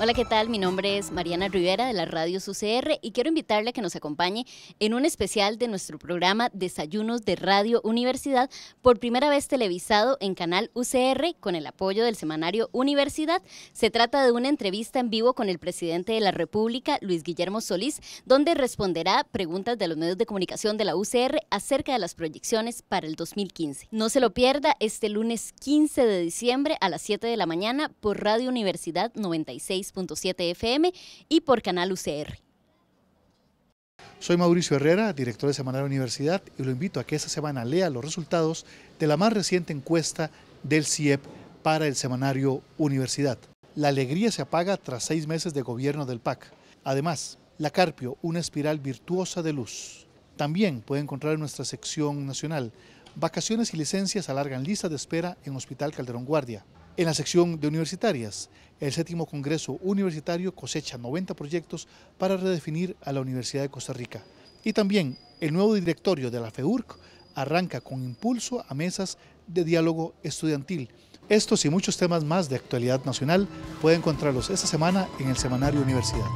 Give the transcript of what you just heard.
Hola, ¿qué tal? Mi nombre es Mariana Rivera de la Radio UCR y quiero invitarle a que nos acompañe en un especial de nuestro programa Desayunos de Radio Universidad, por primera vez televisado en Canal UCR con el apoyo del semanario Universidad. Se trata de una entrevista en vivo con el presidente de la República, Luis Guillermo Solís, donde responderá preguntas de los medios de comunicación de la UCR acerca de las proyecciones para el 2015. No se lo pierda este lunes 15 de diciembre a las 7 de la mañana por Radio Universidad 96. 96.7 FM y por Canal UCR. Soy Mauricio Herrera, director de Semanario Universidad, y lo invito a que esta semana lea los resultados de la más reciente encuesta del CIEP para el Semanario Universidad. La alegría se apaga tras seis meses de gobierno del PAC. Además, la Carpio, una espiral virtuosa de luz. También puede encontrar en nuestra sección nacional Vacaciones y licencias alargan listas de espera en Hospital Calderón Guardia. En la sección de universitarias, el séptimo Congreso Universitario cosecha 90 proyectos para redefinir a la Universidad de Costa Rica. Y también el nuevo directorio de la FEURC arranca con impulso a mesas de diálogo estudiantil. Estos y muchos temas más de actualidad nacional pueden encontrarlos esta semana en el Semanario Universidad.